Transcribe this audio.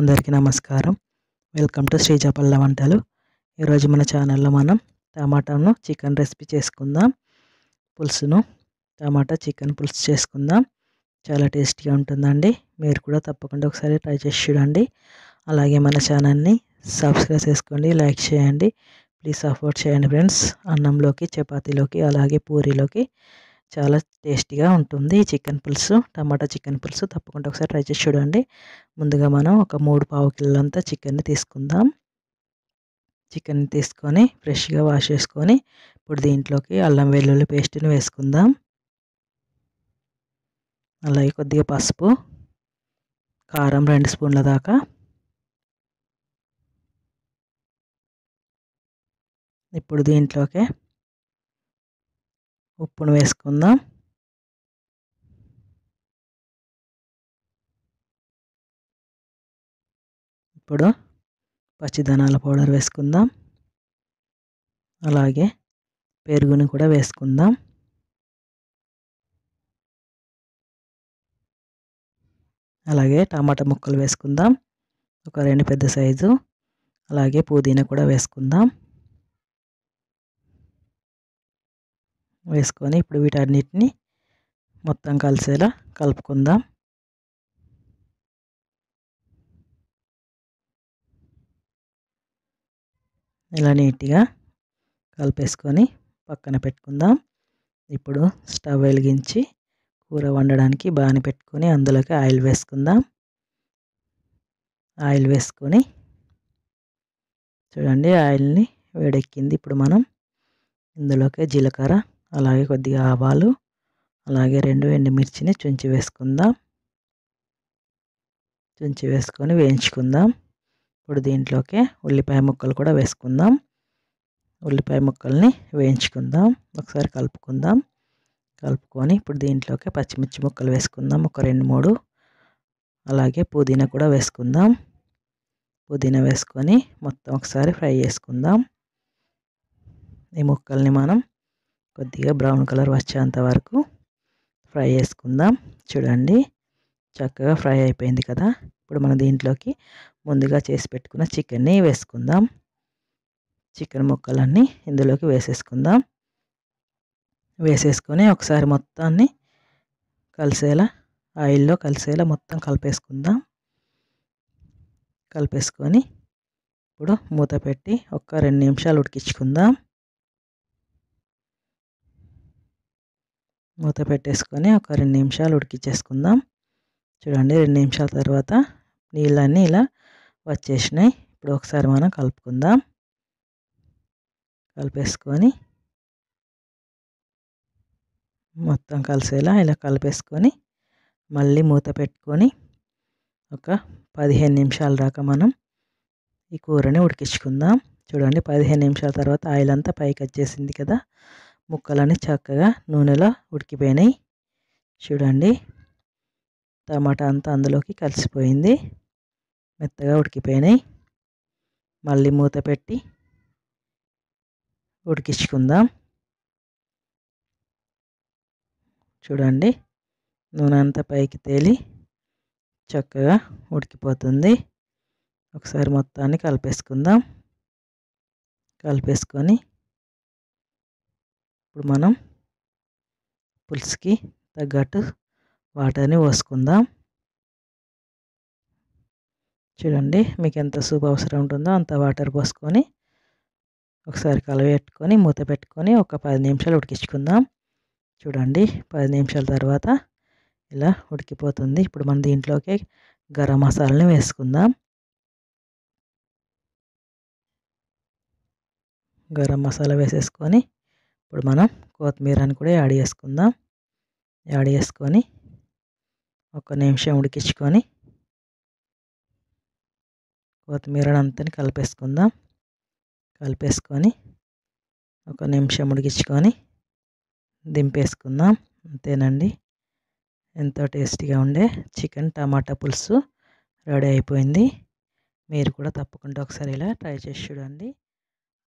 అందరికీ నమస్కారం welcome to Sreeja పల్ల వంటలు ఈరోజు మన ఛానల్లో మనం టమాటాను చికెన్ రెసిపీ చేసుకుందాం పులుసును టమాటా చికెన్ పులుసు చేసుకుందాం చాలా టేస్టీగా ఉంటుందండి మీరు కూడా తప్పకుండా ఒకసారి ట్రై చేసి చూడండి అలాగే మన ఛానల్ని సబ్స్క్రైబ్ చేసుకోండి లైక్ చేయండి ప్లీజ్ సపోర్ట్ చేయండి ఫ్రెండ్స్ అన్నంలోకి చపాతీలోకి అలాగే పూరీలోకి చాలా టేస్టీగా ఉంటుంది ఈ చికెన్ పులుసు టమాటా చికెన్ పులుసు తప్పకుండా ఒకసారి ట్రై చేసి చూడండి ముందుగా మనం ఒక మూడు పావు అంతా చికెన్ని తీసుకుందాం చికెన్ తీసుకొని ఫ్రెష్గా వాష్ చేసుకొని ఇప్పుడు దీంట్లోకి అల్లం వెల్లుల్లి పేస్ట్ని వేసుకుందాం అలాగే కొద్దిగా పసుపు కారం రెండు స్పూన్ల దాకా ఇప్పుడు దీంట్లోకే ఉప్పును వేసుకుందాం ఇప్పుడు పచ్చిదనాల పౌడర్ వేసుకుందాం అలాగే పెరుగును కూడా వేసుకుందాం అలాగే టమాటా ముక్కలు వేసుకుందాం ఒక రెండు పెద్ద సైజు అలాగే పుదీనా కూడా వేసుకుందాం వేసుకొని ఇప్పుడు వీటన్నిటిని మొత్తం కలిసేలా కలుపుకుందాం ఇలా నీట్గా కలిపేసుకొని పక్కన పెట్టుకుందాం ఇప్పుడు స్టవ్ వెలిగించి కూర వండడానికి బాగానే పెట్టుకొని అందులోకి ఆయిల్ వేసుకుందాం ఆయిల్ వేసుకొని చూడండి ఆయిల్ని వేడెక్కింది ఇప్పుడు మనం ఇందులోకి జీలకర్ర అలాగే కొద్దిగా ఆవాలు అలాగే రెండు ఎండుమిర్చిని చుంచి వేసుకుందాం చుంచి వేసుకొని వేయించుకుందాం ఇప్పుడు దీంట్లోకి ఉల్లిపాయ ముక్కలు కూడా వేసుకుందాం ఉల్లిపాయ ముక్కల్ని వేయించుకుందాం ఒకసారి కలుపుకుందాం కలుపుకొని ఇప్పుడు దీంట్లోకి పచ్చిమిర్చి ముక్కలు వేసుకుందాం ఒక రెండు మూడు అలాగే పుదీనా కూడా వేసుకుందాం పుదీనా వేసుకొని మొత్తం ఒకసారి ఫ్రై చేసుకుందాం ఈ ముక్కల్ని మనం కొద్దిగా బ్రౌన్ కలర్ వచ్చేంత వరకు ఫ్రై చేసుకుందాం చూడండి చక్కగా ఫ్రై అయిపోయింది కదా ఇప్పుడు మనం దీంట్లోకి ముందుగా చేసి పెట్టుకున్న చికెన్ని వేసుకుందాం చికెన్ ముక్కలన్నీ ఇందులోకి వేసేసుకుందాం వేసేసుకొని ఒకసారి మొత్తాన్ని కలిసేలా ఆయిల్లో కలిసేలా మొత్తం కలిపేసుకుందాం కలిపేసుకొని ఇప్పుడు మూత పెట్టి ఒక రెండు నిమిషాలు ఉడికించుకుందాం మూత పెట్టేసుకొని ఒక రెండు నిమిషాలు ఉడికించేసుకుందాం చూడండి రెండు నిమిషాల తర్వాత నీళ్ళన్నీ ఇలా వచ్చేసినాయి ఇప్పుడు ఒకసారి మనం కలుపుకుందాం కలిపేసుకొని మొత్తం కలిసేలా ఇలా కలిపేసుకొని మళ్ళీ మూత పెట్టుకొని ఒక పదిహేను నిమిషాల దాకా మనం ఈ కూరని ఉడికించుకుందాం చూడండి పదిహేను నిమిషాల తర్వాత ఆయిల్ అంతా పైకి వచ్చేసింది కదా ముక్కలన్నీ చక్కగా నూనెలో ఉడికిపోయినాయి చూడండి టమాటా అంతా అందులోకి కలిసిపోయింది మెత్తగా ఉడికిపోయినాయి మళ్ళీ మూత పెట్టి ఉడికించుకుందాం చూడండి నూనె అంతా పైకి తేలి చక్కగా ఉడికిపోతుంది ఒకసారి మొత్తాన్ని కలిపేసుకుందాం కలిపేసుకొని ఇప్పుడు మనం పులుసుకి తగ్గట్టు వాటర్ని పోసుకుందాం చూడండి మీకు ఎంత సూప్ అవసరం ఉంటుందో అంత వాటర్ పోసుకొని ఒకసారి పెట్టుకొని మూత పెట్టుకొని ఒక పది నిమిషాలు ఉడికించుకుందాం చూడండి పది నిమిషాల తర్వాత ఇలా ఉడికిపోతుంది ఇప్పుడు మనం దీంట్లోకి గరం మసాలాని వేసుకుందాం గరం మసాలా వేసేసుకొని ఇప్పుడు మనం కొత్తిమీరని కూడా యాడ్ చేసుకుందాం యాడ్ చేసుకొని ఒక నిమిషం ఉడికించుకొని కొత్తిమీర అంతా కలిపేసుకుందాం కలిపేసుకొని ఒక నిమిషం ఉడికించుకొని దింపేసుకుందాం అంతేనండి ఎంతో టేస్టీగా ఉండే చికెన్ టమాటా పులుసు రెడీ అయిపోయింది మీరు కూడా తప్పకుండా ఒకసారి ఇలా ట్రై చేసి చూడండి